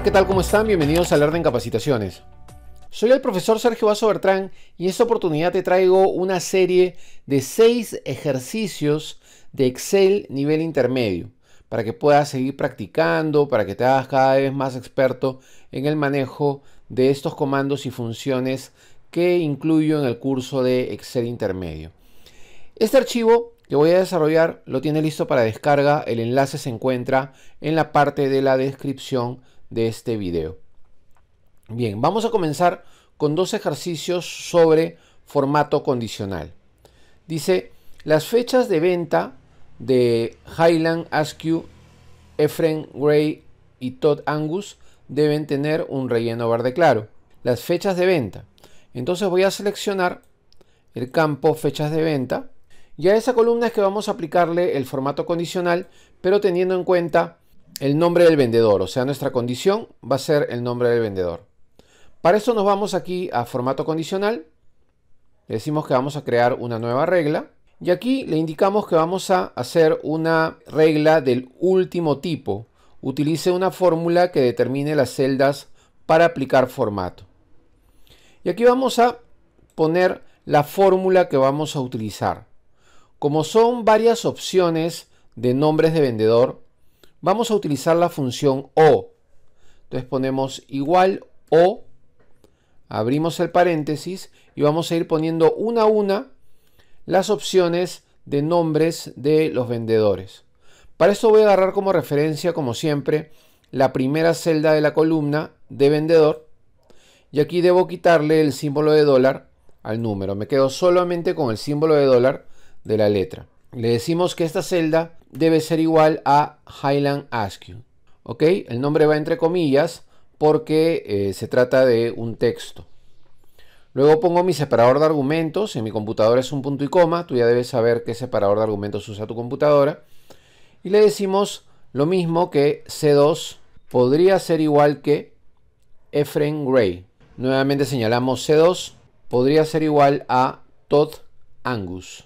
¿qué tal? ¿Cómo están? Bienvenidos a Learn Capacitaciones. Soy el profesor Sergio Vaso Bertrán y en esta oportunidad te traigo una serie de seis ejercicios de Excel nivel intermedio para que puedas seguir practicando, para que te hagas cada vez más experto en el manejo de estos comandos y funciones que incluyo en el curso de Excel intermedio. Este archivo que voy a desarrollar lo tiene listo para descarga. El enlace se encuentra en la parte de la descripción de este video. Bien, vamos a comenzar con dos ejercicios sobre formato condicional. Dice, las fechas de venta de Highland, Askew, Efren Gray y Todd Angus deben tener un relleno verde claro. Las fechas de venta. Entonces voy a seleccionar el campo fechas de venta. Y a esa columna es que vamos a aplicarle el formato condicional, pero teniendo en cuenta el nombre del vendedor, o sea, nuestra condición va a ser el nombre del vendedor. Para eso nos vamos aquí a formato condicional, decimos que vamos a crear una nueva regla y aquí le indicamos que vamos a hacer una regla del último tipo. Utilice una fórmula que determine las celdas para aplicar formato. Y aquí vamos a poner la fórmula que vamos a utilizar. Como son varias opciones de nombres de vendedor, vamos a utilizar la función o. Entonces ponemos igual o, abrimos el paréntesis y vamos a ir poniendo una a una las opciones de nombres de los vendedores. Para esto voy a agarrar como referencia, como siempre, la primera celda de la columna de vendedor. Y aquí debo quitarle el símbolo de dólar al número. Me quedo solamente con el símbolo de dólar de la letra le decimos que esta celda debe ser igual a Highland Askew. ¿Ok? El nombre va entre comillas porque eh, se trata de un texto. Luego pongo mi separador de argumentos. En mi computadora es un punto y coma. Tú ya debes saber qué separador de argumentos usa tu computadora. Y le decimos lo mismo que C2 podría ser igual que Efren Gray. Nuevamente señalamos C2 podría ser igual a Todd Angus.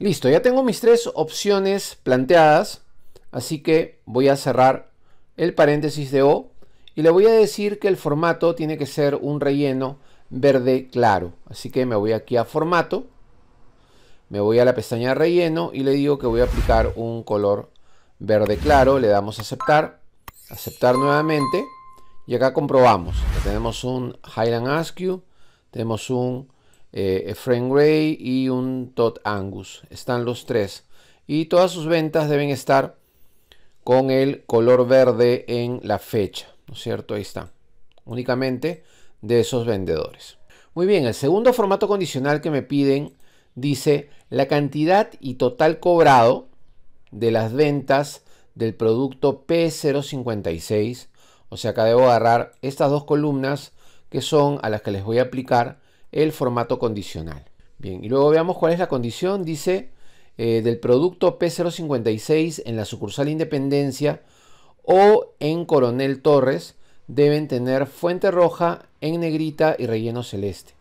Listo, ya tengo mis tres opciones planteadas, así que voy a cerrar el paréntesis de O y le voy a decir que el formato tiene que ser un relleno verde claro. Así que me voy aquí a formato, me voy a la pestaña relleno y le digo que voy a aplicar un color verde claro, le damos a aceptar, aceptar nuevamente y acá comprobamos tenemos un Highland Askew, tenemos un eh, Frame Gray y un Todd Angus. Están los tres. Y todas sus ventas deben estar con el color verde en la fecha. ¿No es cierto? Ahí está. Únicamente de esos vendedores. Muy bien, el segundo formato condicional que me piden dice la cantidad y total cobrado de las ventas del producto P056. O sea, acá debo agarrar estas dos columnas que son a las que les voy a aplicar el formato condicional. Bien, y luego veamos cuál es la condición. Dice eh, del producto P056 en la sucursal Independencia o en Coronel Torres deben tener fuente roja en negrita y relleno celeste.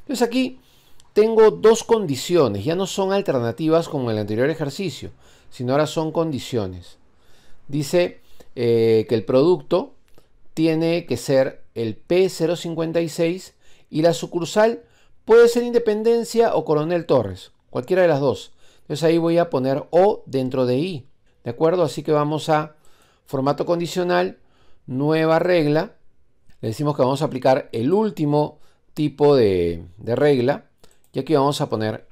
Entonces aquí tengo dos condiciones, ya no son alternativas como en el anterior ejercicio, sino ahora son condiciones. Dice eh, que el producto tiene que ser el P056 y la sucursal puede ser Independencia o Coronel Torres, cualquiera de las dos. Entonces ahí voy a poner O dentro de I, ¿de acuerdo? Así que vamos a formato condicional, nueva regla. Le decimos que vamos a aplicar el último tipo de, de regla y aquí vamos a poner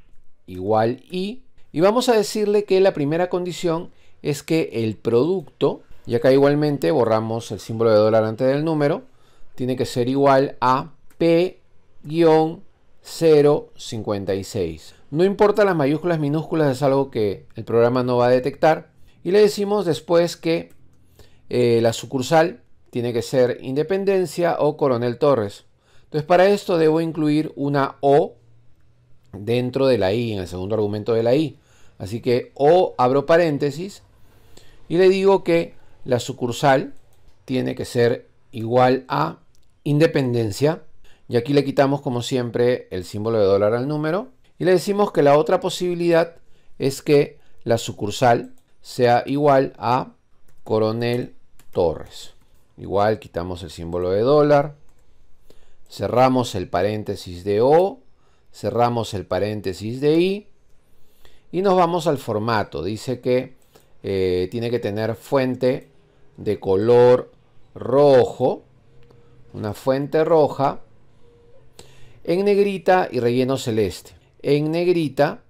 igual I y vamos a decirle que la primera condición es que el producto, y acá igualmente borramos el símbolo de dólar antes del número, tiene que ser igual a P 056. No importa las mayúsculas, minúsculas, es algo que el programa no va a detectar. Y le decimos después que eh, la sucursal tiene que ser Independencia o Coronel Torres. Entonces para esto debo incluir una O dentro de la I, en el segundo argumento de la I. Así que O abro paréntesis y le digo que la sucursal tiene que ser igual a Independencia y aquí le quitamos como siempre el símbolo de dólar al número. Y le decimos que la otra posibilidad es que la sucursal sea igual a Coronel Torres. Igual quitamos el símbolo de dólar. Cerramos el paréntesis de O. Cerramos el paréntesis de I. Y nos vamos al formato. Dice que eh, tiene que tener fuente de color rojo. Una fuente roja en negrita y relleno celeste. En negrita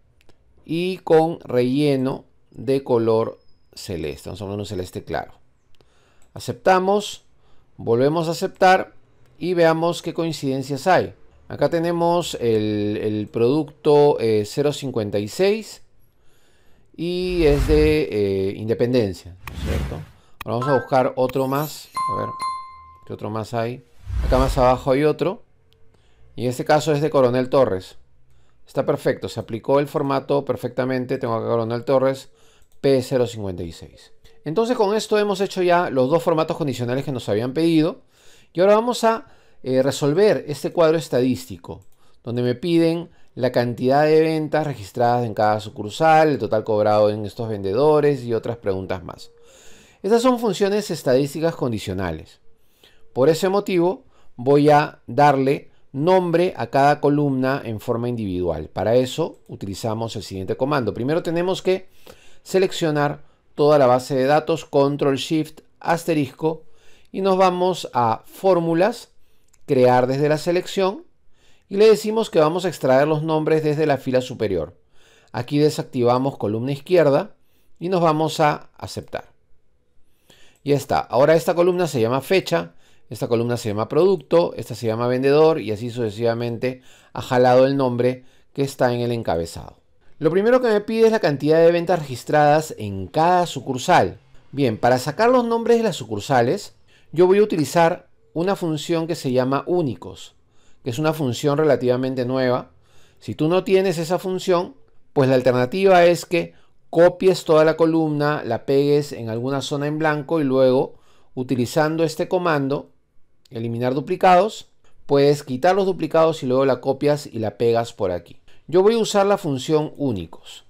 y con relleno de color celeste. Vamos a un celeste claro. Aceptamos, volvemos a aceptar y veamos qué coincidencias hay. Acá tenemos el, producto 056 eh, y es de eh, Independencia, vamos a buscar otro más. A ver, ¿qué otro más hay? Acá más abajo hay otro. Y en este caso es de Coronel Torres. Está perfecto, se aplicó el formato perfectamente. Tengo acá Coronel Torres P056. Entonces con esto hemos hecho ya los dos formatos condicionales que nos habían pedido. Y ahora vamos a eh, resolver este cuadro estadístico, donde me piden la cantidad de ventas registradas en cada sucursal, el total cobrado en estos vendedores y otras preguntas más. Estas son funciones estadísticas condicionales. Por ese motivo voy a darle nombre a cada columna en forma individual. Para eso utilizamos el siguiente comando. Primero tenemos que seleccionar toda la base de datos, control shift asterisco y nos vamos a fórmulas, crear desde la selección y le decimos que vamos a extraer los nombres desde la fila superior. Aquí desactivamos columna izquierda y nos vamos a aceptar. Ya está. Ahora esta columna se llama fecha esta columna se llama producto, esta se llama vendedor y así sucesivamente ha jalado el nombre que está en el encabezado. Lo primero que me pide es la cantidad de ventas registradas en cada sucursal. Bien, para sacar los nombres de las sucursales, yo voy a utilizar una función que se llama únicos, que es una función relativamente nueva. Si tú no tienes esa función, pues la alternativa es que copies toda la columna, la pegues en alguna zona en blanco y luego, utilizando este comando, eliminar duplicados, puedes quitar los duplicados y luego la copias y la pegas por aquí. Yo voy a usar la función únicos.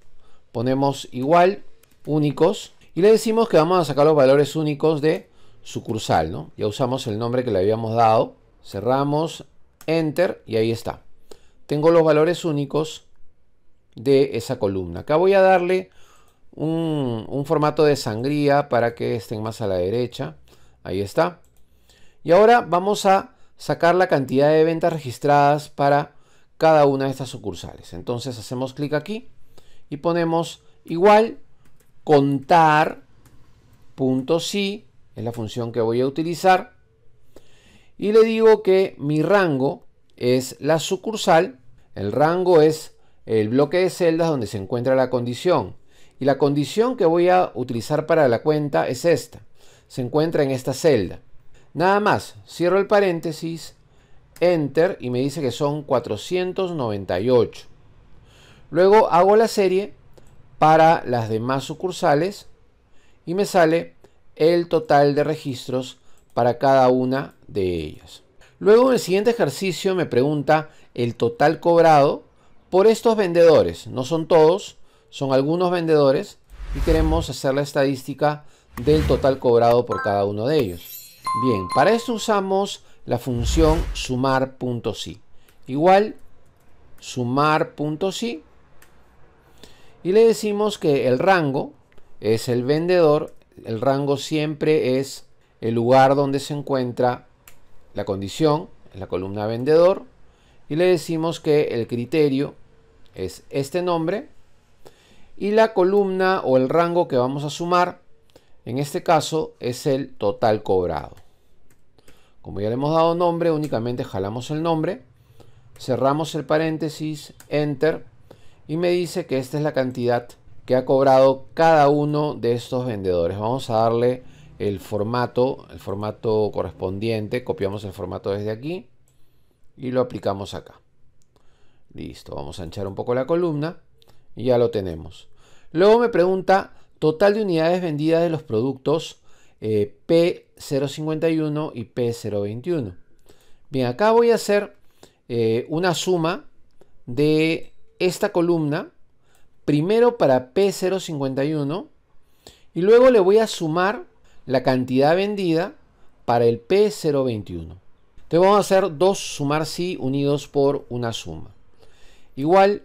Ponemos igual únicos y le decimos que vamos a sacar los valores únicos de sucursal, ¿no? Ya usamos el nombre que le habíamos dado. Cerramos, enter y ahí está. Tengo los valores únicos de esa columna. Acá voy a darle un, un formato de sangría para que estén más a la derecha. Ahí está. Y ahora vamos a sacar la cantidad de ventas registradas para cada una de estas sucursales. Entonces hacemos clic aquí y ponemos igual contar punto si es la función que voy a utilizar y le digo que mi rango es la sucursal el rango es el bloque de celdas donde se encuentra la condición y la condición que voy a utilizar para la cuenta es esta se encuentra en esta celda Nada más, cierro el paréntesis, enter y me dice que son 498. Luego hago la serie para las demás sucursales y me sale el total de registros para cada una de ellas. Luego en el siguiente ejercicio me pregunta el total cobrado por estos vendedores. No son todos, son algunos vendedores y queremos hacer la estadística del total cobrado por cada uno de ellos. Bien, para esto usamos la función sumar.si. Igual sumar.si y le decimos que el rango es el vendedor. El rango siempre es el lugar donde se encuentra la condición, la columna vendedor. Y le decimos que el criterio es este nombre. Y la columna o el rango que vamos a sumar, en este caso, es el total cobrado. Como ya le hemos dado nombre, únicamente jalamos el nombre, cerramos el paréntesis, enter, y me dice que esta es la cantidad que ha cobrado cada uno de estos vendedores. Vamos a darle el formato, el formato correspondiente, copiamos el formato desde aquí y lo aplicamos acá. Listo, vamos a anchar un poco la columna y ya lo tenemos. Luego me pregunta total de unidades vendidas de los productos eh, P051 y P021. Bien, acá voy a hacer eh, una suma de esta columna, primero para P051 y luego le voy a sumar la cantidad vendida para el P021. Entonces vamos a hacer dos sumar si unidos por una suma. Igual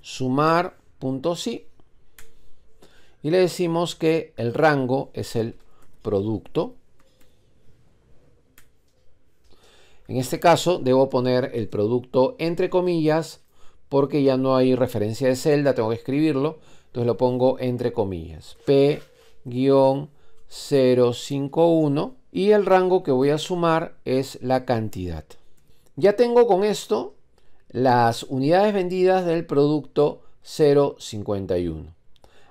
sumar punto y le decimos que el rango es el producto. En este caso debo poner el producto entre comillas porque ya no hay referencia de celda, tengo que escribirlo. Entonces lo pongo entre comillas. P-051 y el rango que voy a sumar es la cantidad. Ya tengo con esto las unidades vendidas del producto 051.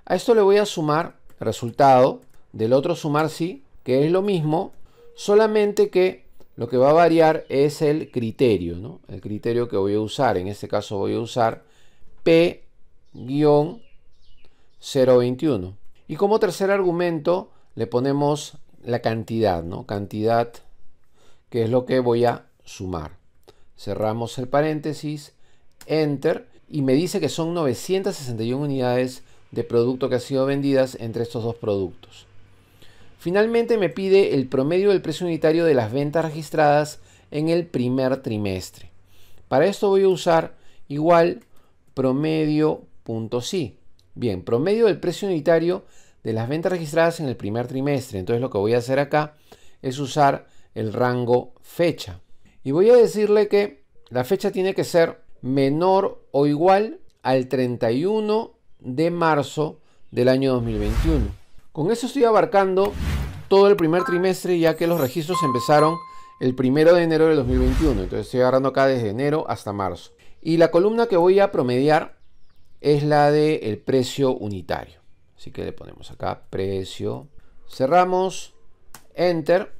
A esto le voy a sumar resultado del otro sumar sí, que es lo mismo, solamente que lo que va a variar es el criterio, ¿no? El criterio que voy a usar, en este caso voy a usar P-021. Y como tercer argumento le ponemos la cantidad, ¿no? Cantidad que es lo que voy a sumar. Cerramos el paréntesis, enter, y me dice que son 961 unidades de producto que han sido vendidas entre estos dos productos. Finalmente me pide el promedio del precio unitario de las ventas registradas en el primer trimestre. Para esto voy a usar igual promedio.si. Bien, promedio del precio unitario de las ventas registradas en el primer trimestre. Entonces lo que voy a hacer acá es usar el rango fecha. Y voy a decirle que la fecha tiene que ser menor o igual al 31 de marzo del año 2021. Con eso estoy abarcando todo el primer trimestre, ya que los registros empezaron el primero de enero del 2021. Entonces estoy agarrando acá desde enero hasta marzo. Y la columna que voy a promediar es la del el precio unitario. Así que le ponemos acá precio. Cerramos. Enter.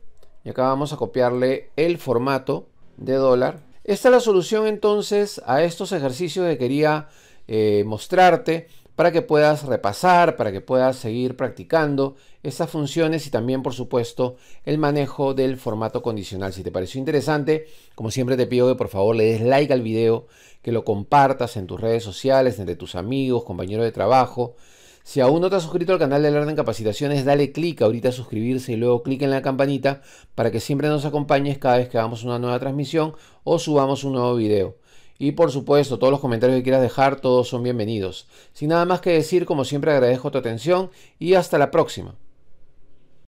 Y acá vamos a copiarle el formato de dólar. Esta es la solución entonces a estos ejercicios que quería eh, mostrarte para que puedas repasar, para que puedas seguir practicando esas funciones y también, por supuesto, el manejo del formato condicional. Si te pareció interesante, como siempre te pido que por favor le des like al video, que lo compartas en tus redes sociales, entre tus amigos, compañeros de trabajo. Si aún no te has suscrito al canal de Learn en Capacitaciones, dale clic ahorita a suscribirse y luego clic en la campanita para que siempre nos acompañes cada vez que hagamos una nueva transmisión o subamos un nuevo video. Y por supuesto, todos los comentarios que quieras dejar, todos son bienvenidos. Sin nada más que decir, como siempre agradezco tu atención y hasta la próxima.